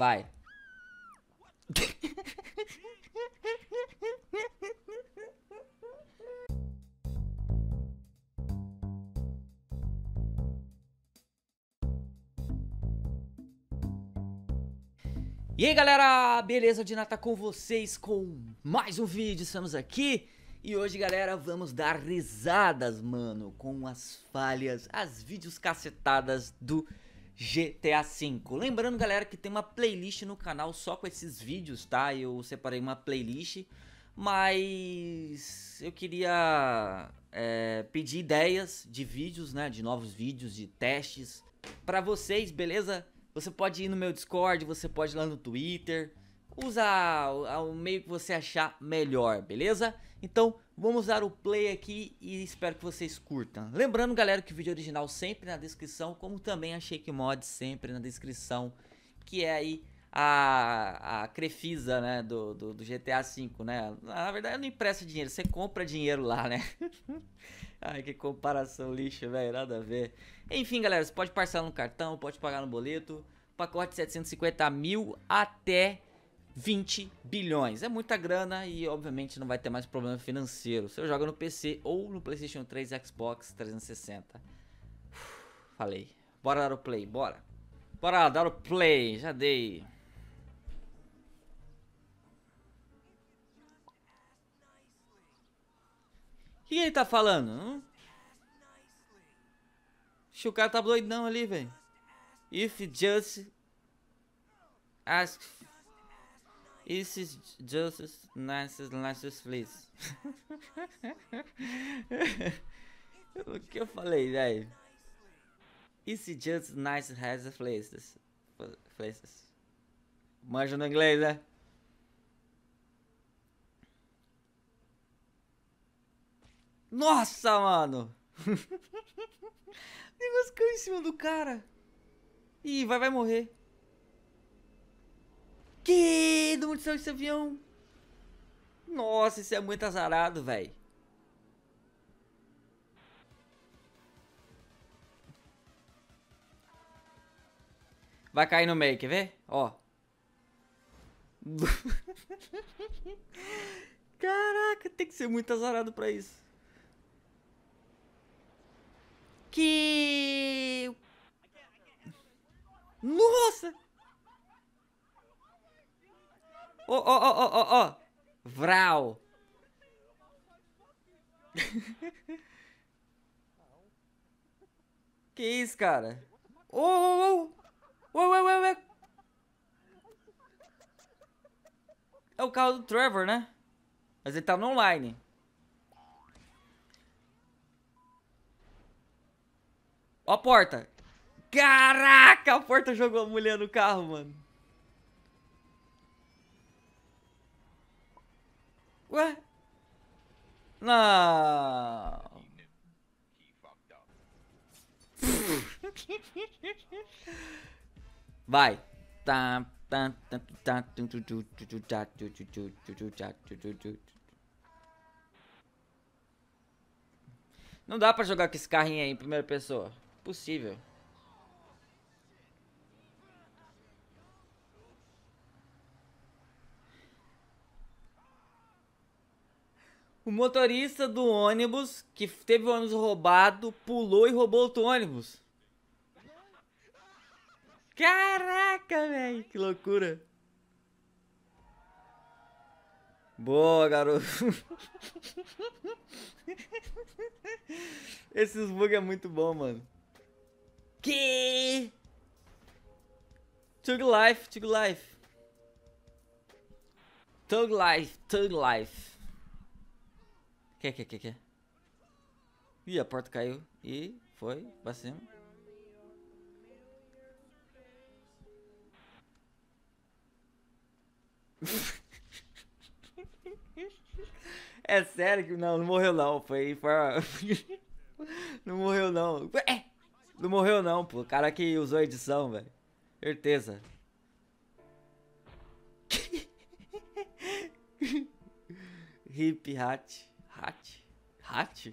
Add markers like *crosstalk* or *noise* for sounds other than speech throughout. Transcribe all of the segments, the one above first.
Vai. E aí galera, beleza de nata com vocês com mais um vídeo, estamos aqui E hoje galera, vamos dar risadas mano, com as falhas, as vídeos cacetadas do GTA V. Lembrando, galera, que tem uma playlist no canal só com esses vídeos, tá? Eu separei uma playlist, mas eu queria é, pedir ideias de vídeos, né? De novos vídeos, de testes para vocês, beleza? Você pode ir no meu Discord, você pode ir lá no Twitter. Usa o meio que você achar melhor, beleza? Então, vamos dar o play aqui e espero que vocês curtam. Lembrando, galera, que o vídeo original sempre na descrição, como também a Shake Mod sempre na descrição, que é aí a, a Crefisa, né, do, do, do GTA V, né? Na verdade, não empresta dinheiro, você compra dinheiro lá, né? *laughs* Ai, que comparação lixo, velho, nada a ver. Enfim, galera, você pode parcelar no cartão, pode pagar no boleto, pacote 750 mil até 20 bilhões. É muita grana e obviamente não vai ter mais problema financeiro. Se eu joga no PC ou no PlayStation 3 Xbox 360. Uf, falei. Bora dar o play, bora. Bora dar o play, já dei. O que ele tá falando? Hum? Acho que o cara tá doidão ali, velho. If just ask It's just nice, nice please. o que eu falei, velho? It's just nice has places. Places. Manja no inglês, né? Nossa, mano! *laughs* o negócio caiu em cima do cara. Ih, vai, vai morrer. Que? De onde saiu esse avião? Nossa, isso é muito azarado, velho. Vai cair no meio, quer ver? Ó. *laughs* Caraca, tem que ser muito azarado pra isso. Que... Nossa! Ó, ó, ó, ó, ó, Vral. *laughs* que isso, cara? Ô, ô, ô. Ué, ué, ué, ué. É o carro do Trevor, né? Mas ele tá tá online. Ó a porta. Caraca, a porta jogou a mulher no carro, mano. Ué? Não. Vai. Tá, tá, tá, tá, Não dá pra jogar com esse carrinho aí em primeira pessoa. Possível. O motorista do ônibus que teve o ônibus roubado pulou e roubou outro ônibus. Caraca, velho, que loucura. Boa, garoto. *laughs* Esses bugs é muito bom, mano. Que? Tug life, tug life. Tug life, tug life. Que, que, que, que. Ih, a porta caiu. E foi pra cima. *laughs* é sério que não, não morreu não. Foi. foi... *laughs* não morreu não. É. Não morreu não, pô. O cara que usou a edição, velho. Certeza. *laughs* Hip Hat. Hat? Hat?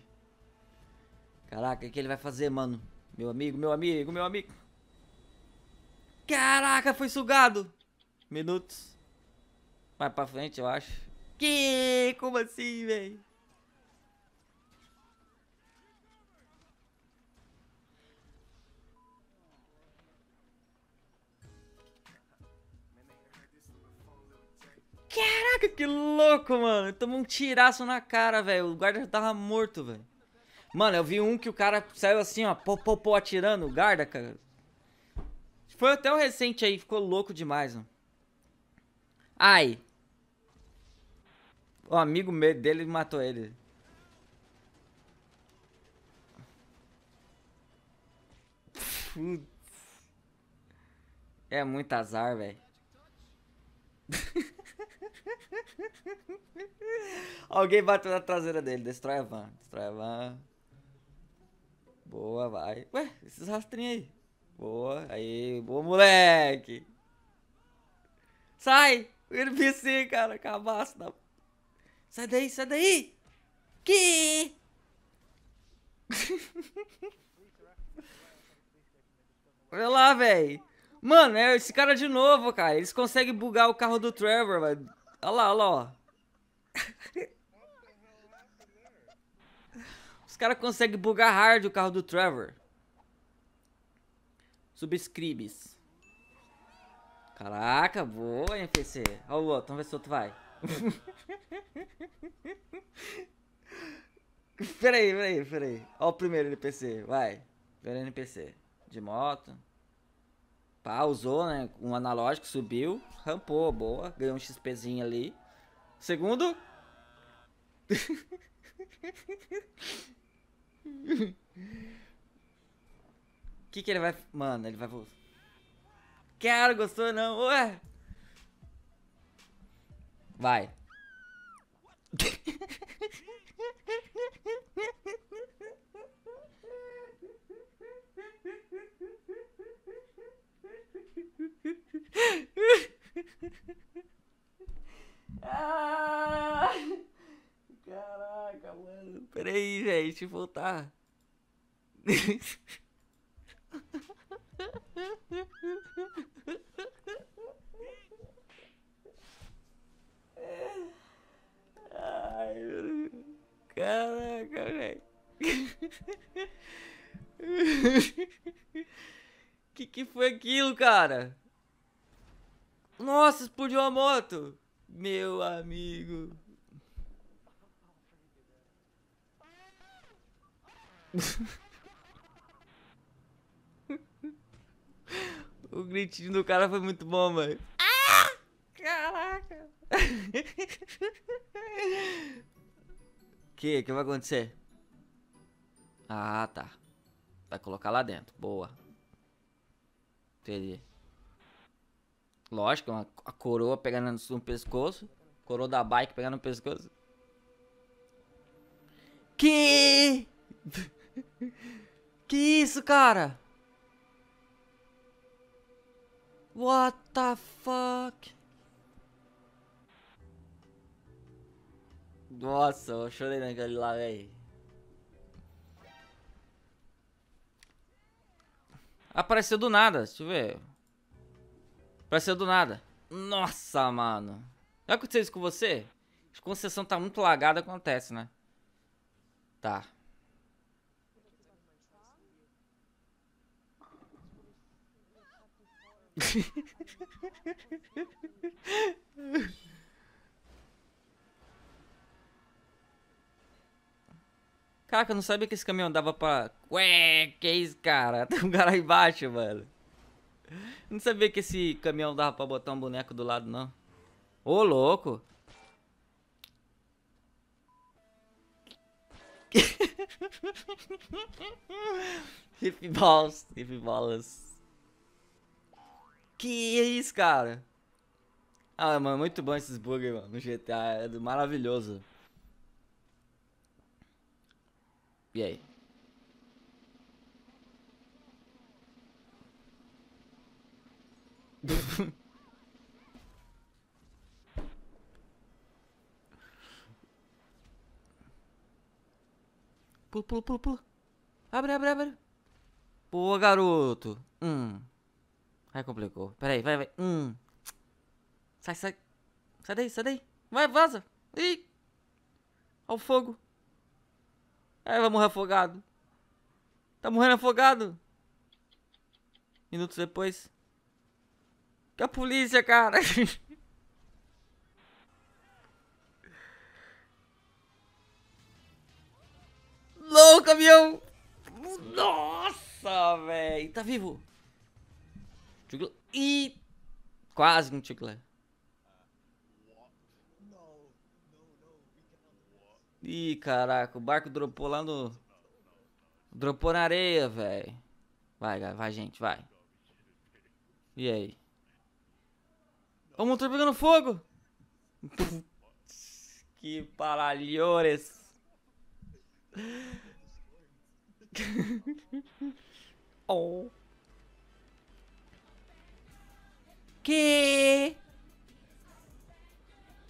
Caraca, o que ele vai fazer, mano? Meu amigo, meu amigo, meu amigo. Caraca, foi sugado. Minutos. Mais pra frente, eu acho. Que? Como assim, velho? Caraca, que louco, mano. Tomou um tiraço na cara, velho. O guarda já tava morto, velho. Mano, eu vi um que o cara saiu assim, ó, pô, pô, pô, atirando o guarda, cara. Foi até o recente aí, ficou louco demais, mano. Ai. O amigo dele matou ele. É muito azar, velho. *laughs* Alguém bateu na traseira dele, destrói a van. Destrói a van. Boa, vai. Ué, esses rastrinhos aí. Boa, aí, boa, moleque. Sai! O NPC, cara, cabaço da... Sai daí, sai daí! Que? *laughs* Olha lá, velho. Mano, é esse cara de novo, cara. Eles conseguem bugar o carro do Trevor, velho. Olha lá, olha lá, ó. Os caras conseguem bugar hard o carro do Trevor. Subscribes. Caraca, boa, NPC. Olha o outro, vamos ver se o outro vai. *laughs* peraí, peraí, peraí. Olha o primeiro NPC, vai. Primeiro NPC. De moto. Pá, usou, né? Um analógico, subiu, rampou, boa, ganhou um XPzinho ali. Segundo. *laughs* que que ele vai. Mano, ele vai. Cara, gostou não? Ué! Vai. *laughs* Ah, caraca, mano. Pera aí, gente. Voltar. Ai, meu Caraca, velho. Que que foi aquilo, cara? Nossa, explodiu a moto! Meu amigo. *laughs* o gritinho do cara foi muito bom, mano. Ah! Caraca! que? que vai acontecer? Ah, tá. Vai colocar lá dentro. Boa. Lógico, uma, a coroa pegando no pescoço. Coroa da bike pegando no pescoço. Que? *laughs* que isso, cara? What the fuck? Nossa, eu chorei naquele lá, velho. Apareceu do nada, deixa eu ver. Apareceu do nada. Nossa, mano. Já aconteceu isso com você? A concessão tá muito lagada, acontece, né? Tá. *laughs* Caraca, eu não sabia que esse caminhão dava pra... Ué, que é isso, cara? *laughs* Tem um cara aí embaixo, mano. Não sabia que esse caminhão dava pra botar um boneco do lado, não. Ô, louco. hip *laughs* balls, hip bolas. Que é isso, cara? Ah, mano, muito bom esses bugs, mano, no GTA. É maravilhoso. E aí? *laughs* pula, pula, pula, pula. Abre, abre, abre. Boa, garoto. Hum. Aí complicou. Pera aí, vai, vai. Hum. Sai, sai. Sai daí, sai daí. Vai, vaza. Ih. Ao fogo. Aí vai morrer afogado. Tá morrendo afogado. Minutos depois. Que a polícia, cara. *laughs* Não, caminhão. Nossa, velho. Tá vivo. E quase um chiclete. Ih, caraca, o barco dropou lá no. Dropou na areia, velho. Vai, vai, gente, vai. E aí? O motor pegando fogo! *laughs* que paralhores! *laughs* oh. Que?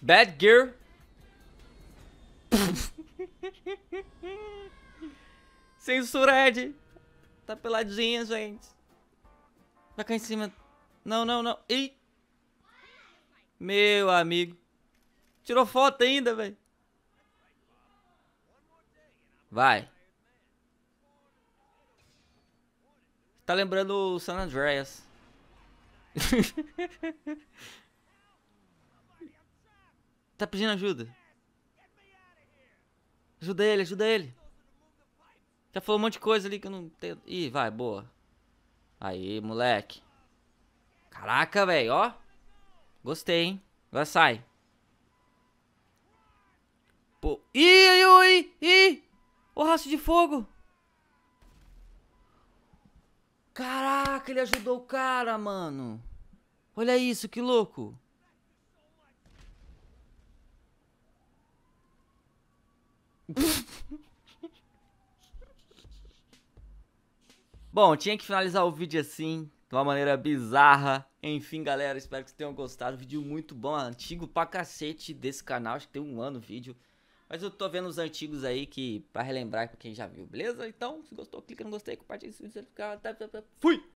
Bad Gear *laughs* Censura, Ed. Tá peladinha, gente. Vai tá cá em cima. Não, não, não. Ih. Meu amigo. Tirou foto ainda, velho. Vai. Tá lembrando o San Andreas. *laughs* tá pedindo ajuda. Ajuda ele, ajuda ele. Já falou um monte de coisa ali que eu não tenho. Ih, vai, boa. Aí, moleque. Caraca, velho, ó. Gostei, hein? Agora sai. Pô. Ih, ih, ih, ih! O raço de fogo! Caraca, ele ajudou o cara, mano. Olha isso, que louco. *laughs* Bom, tinha que finalizar o vídeo assim, de uma maneira bizarra. Enfim, galera, espero que vocês tenham gostado. Vídeo muito bom, antigo pra cacete desse canal. Acho que tem um ano o vídeo. Mas eu tô vendo os antigos aí que pra relembrar pra quem já viu, beleza? Então, se gostou, clica no gostei, compartilha, se inscreve. Tá, tá, tá. Fui!